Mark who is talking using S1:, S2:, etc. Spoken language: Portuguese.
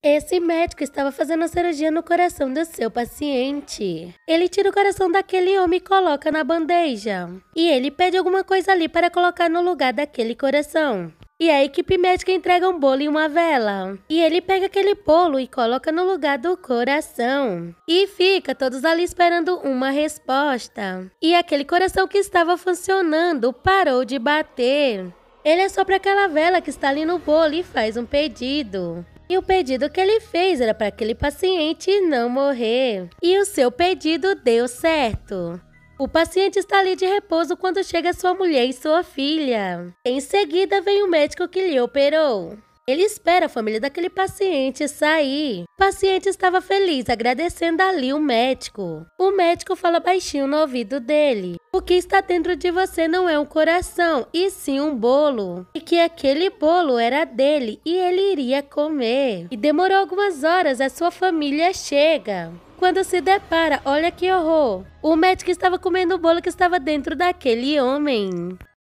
S1: Esse médico estava fazendo a cirurgia no coração do seu paciente. Ele tira o coração daquele homem e coloca na bandeja. E ele pede alguma coisa ali para colocar no lugar daquele coração. E a equipe médica entrega um bolo e uma vela. E ele pega aquele bolo e coloca no lugar do coração. E fica todos ali esperando uma resposta. E aquele coração que estava funcionando parou de bater. Ele é só para aquela vela que está ali no bolo e faz um pedido. E o pedido que ele fez era para aquele paciente não morrer. E o seu pedido deu certo. O paciente está ali de repouso quando chega sua mulher e sua filha. Em seguida, vem o médico que lhe operou. Ele espera a família daquele paciente sair. O paciente estava feliz, agradecendo ali o médico. O médico fala baixinho no ouvido dele. O que está dentro de você não é um coração, e sim um bolo. E que aquele bolo era dele e ele iria comer. E demorou algumas horas, a sua família chega. Quando se depara, olha que horror! O médico estava comendo o bolo que estava dentro daquele homem.